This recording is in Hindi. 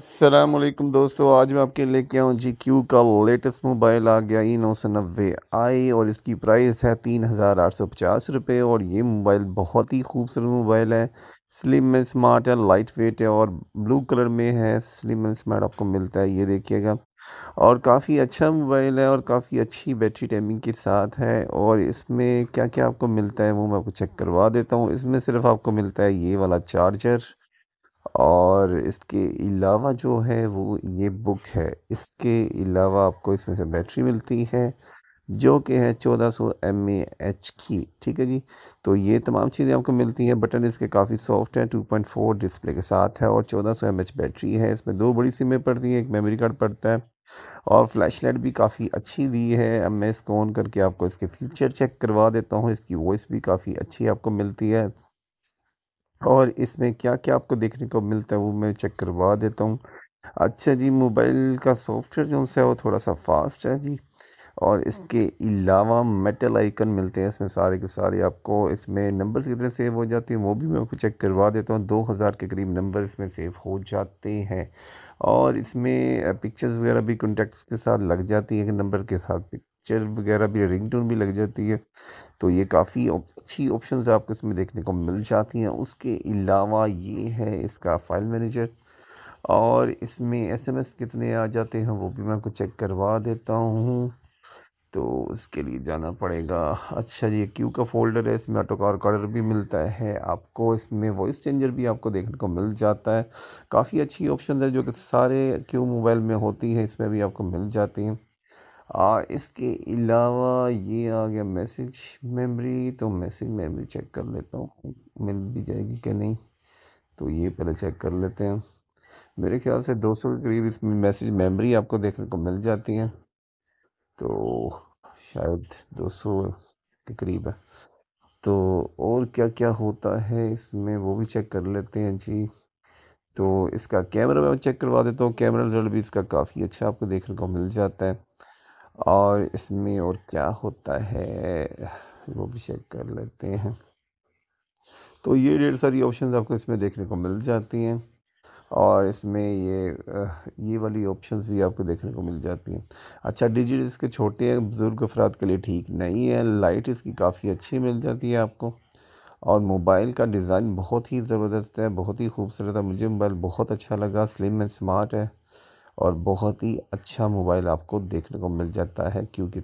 असलम दोस्तों आज मैं आपके लेके आऊँ जी क्यू का लेटेस्ट मोबाइल आ गया ई नौ सौ नब्बे आई और इसकी प्राइस है तीन हज़ार आठ सौ पचास रुपये और ये मोबाइल बहुत ही खूबसूरत मोबाइल है स्लिम में स्मार्ट है लाइट वेट है और ब्लू कलर में है स्लिम एंड स्मार्ट आपको मिलता है ये देखिएगा और काफ़ी अच्छा मोबाइल है और काफ़ी अच्छी बैटरी टाइमिंग के साथ है और इसमें क्या क्या आपको मिलता है वो मैं आपको चेक करवा देता हूँ इसमें सिर्फ आपको मिलता है ये वाला चार्जर और इसके अलावा जो है वो ये बुक है इसके अलावा आपको इसमें से बैटरी मिलती है जो कि है 1400 सौ एम एच की ठीक है जी तो ये तमाम चीज़ें आपको मिलती हैं बटन इसके काफ़ी सॉफ्ट है 2.4 डिस्प्ले के साथ है और 1400 सौ बैटरी है इसमें दो बड़ी सिमें पड़ती हैं एक मेमोरी कार्ड पड़ता है और फ्लैश लाइट भी काफ़ी अच्छी दी है अब मैं इसको ऑन करके आपको इसके फीचर चेक करवा देता हूँ इसकी वॉइस भी काफ़ी अच्छी आपको मिलती है और इसमें क्या क्या आपको देखने को मिलता है वो मैं चेक करवा देता हूँ अच्छा जी मोबाइल का सॉफ्टवेयर जो है वो थोड़ा सा फास्ट है जी और इसके अलावा मेटल आइकन मिलते हैं इसमें सारे के सारे आपको इसमें नंबर्स कितने सेव हो जाते हैं वो भी मैं आपको चेक करवा देता हूँ दो हज़ार के करीब नंबर इसमें सेव हो जाते हैं और इसमें पिक्चर्स वगैरह भी कॉन्टैक्ट्स के साथ लग जाती है नंबर के साथ पिक्चर वगैरह भी रिंग टोन भी लग जाती है तो ये काफ़ी अच्छी ऑप्शंस आपको इसमें देखने को मिल जाती हैं उसके अलावा ये है इसका फाइल मैनेजर और इसमें एसएमएस कितने आ जाते हैं वो भी मैं आपको चेक करवा देता हूँ तो उसके लिए जाना पड़ेगा अच्छा ये क्यू का फोल्डर है इसमें ऑटो कार भी मिलता है आपको इसमें वॉइस चेंजर भी आपको देखने को मिल जाता है काफ़ी अच्छी ऑप्शन है जो कि सारे क्यू मोबाइल में होती है इसमें भी आपको मिल जाती हैं आ, इसके अलावा ये आ गया मैसेज मेमोरी तो मैसेज मेमोरी चेक कर लेता हूँ मिल भी जाएगी क्या नहीं तो ये पहले चेक कर लेते हैं मेरे ख्याल से 200 के करीब इसमें मैसेज मेमोरी आपको देखने को मिल जाती है तो शायद 200 के करीब है तो और क्या क्या होता है इसमें वो भी चेक कर लेते हैं जी तो इसका कैमरा मैं चेक करवा देता हूँ कैमरा रिजल्ट भी इसका काफ़ी अच्छा आपको देखने को मिल जाता है और इसमें और क्या होता है वो भी चेक कर लेते हैं तो ये ढेर सारी ऑप्शंस आपको इसमें देखने को मिल जाती हैं और इसमें ये ये वाली ऑप्शंस भी आपको देखने को मिल जाती हैं अच्छा डिजिट इसके छोटे हैं बुज़ुर्ग अफराद के लिए ठीक नहीं है लाइट इसकी काफ़ी अच्छी मिल जाती है आपको और मोबाइल का डिज़ाइन बहुत ही ज़बरदस्त है बहुत ही खूबसूरत है मुझे मोबाइल बहुत अच्छा लगा स्लिम एंड स्मार्ट है और बहुत ही अच्छा मोबाइल आपको देखने को मिल जाता है क्योंकि